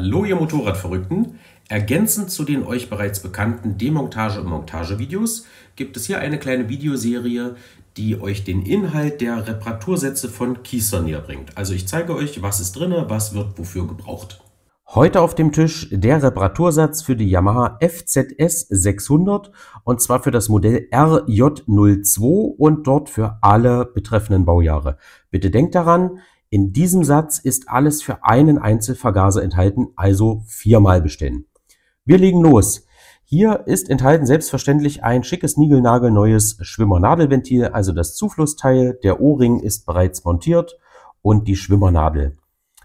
Hallo ihr Motorradverrückten! Ergänzend zu den euch bereits bekannten Demontage- und Montagevideos gibt es hier eine kleine Videoserie, die euch den Inhalt der Reparatursätze von Keyster näher bringt. Also ich zeige euch, was ist drin, was wird wofür gebraucht. Heute auf dem Tisch der Reparatursatz für die Yamaha FZS 600 und zwar für das Modell RJ02 und dort für alle betreffenden Baujahre. Bitte denkt daran, in diesem Satz ist alles für einen Einzelvergaser enthalten, also viermal bestellen. Wir legen los. Hier ist enthalten selbstverständlich ein schickes Nigelnagelneues Schwimmernadelventil, also das Zuflussteil. Der O-Ring ist bereits montiert und die Schwimmernadel.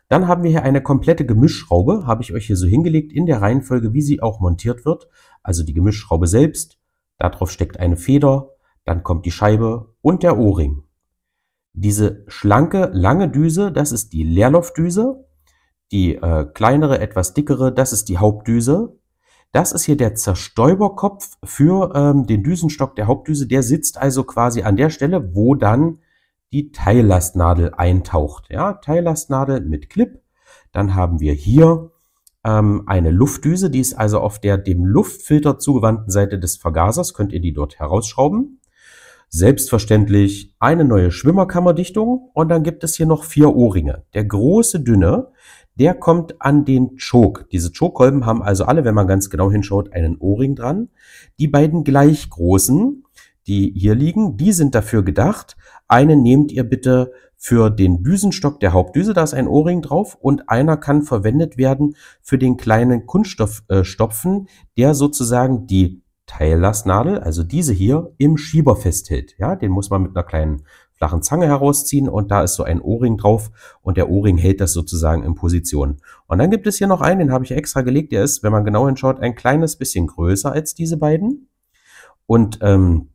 Dann haben wir hier eine komplette Gemischschraube, habe ich euch hier so hingelegt, in der Reihenfolge, wie sie auch montiert wird. Also die Gemischschraube selbst, darauf steckt eine Feder, dann kommt die Scheibe und der O-Ring. Diese schlanke, lange Düse, das ist die Leerlaufdüse. Die äh, kleinere, etwas dickere, das ist die Hauptdüse. Das ist hier der Zerstäuberkopf für ähm, den Düsenstock der Hauptdüse. Der sitzt also quasi an der Stelle, wo dann die Teillastnadel eintaucht. Ja, Teillastnadel mit Clip. Dann haben wir hier ähm, eine Luftdüse, die ist also auf der dem Luftfilter zugewandten Seite des Vergasers. Könnt ihr die dort herausschrauben. Selbstverständlich eine neue Schwimmerkammerdichtung und dann gibt es hier noch vier Ohrringe. Der große dünne, der kommt an den Choke. Diese choke haben also alle, wenn man ganz genau hinschaut, einen Ohrring dran. Die beiden gleich großen, die hier liegen, die sind dafür gedacht. Einen nehmt ihr bitte für den Düsenstock der Hauptdüse, da ist ein Ohrring drauf und einer kann verwendet werden für den kleinen Kunststoffstopfen, äh, der sozusagen die Teillastnadel, also diese hier, im Schieber festhält. Ja, den muss man mit einer kleinen flachen Zange herausziehen und da ist so ein O-Ring drauf und der O-Ring hält das sozusagen in Position. Und dann gibt es hier noch einen, den habe ich extra gelegt. Der ist, wenn man genau hinschaut, ein kleines bisschen größer als diese beiden. Und ähm,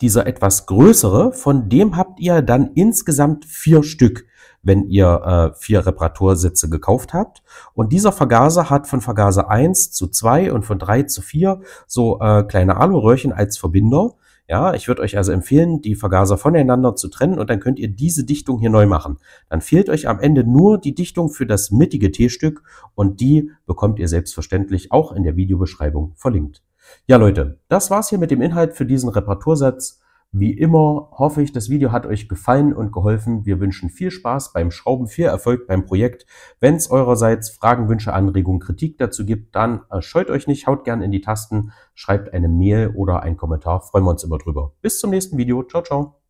dieser etwas größere, von dem habt ihr dann insgesamt vier Stück wenn ihr äh, vier Reparatursitze gekauft habt. Und dieser Vergaser hat von Vergaser 1 zu 2 und von 3 zu 4 so äh, kleine Aluröhrchen als Verbinder. Ja, ich würde euch also empfehlen, die Vergaser voneinander zu trennen und dann könnt ihr diese Dichtung hier neu machen. Dann fehlt euch am Ende nur die Dichtung für das mittige T-Stück und die bekommt ihr selbstverständlich auch in der Videobeschreibung verlinkt. Ja Leute, das war's hier mit dem Inhalt für diesen Reparatursatz. Wie immer hoffe ich, das Video hat euch gefallen und geholfen. Wir wünschen viel Spaß beim Schrauben, viel Erfolg beim Projekt. Wenn es eurerseits Fragen, Wünsche, Anregungen, Kritik dazu gibt, dann äh, scheut euch nicht, haut gern in die Tasten, schreibt eine Mail oder einen Kommentar. Freuen wir uns immer drüber. Bis zum nächsten Video. Ciao, ciao.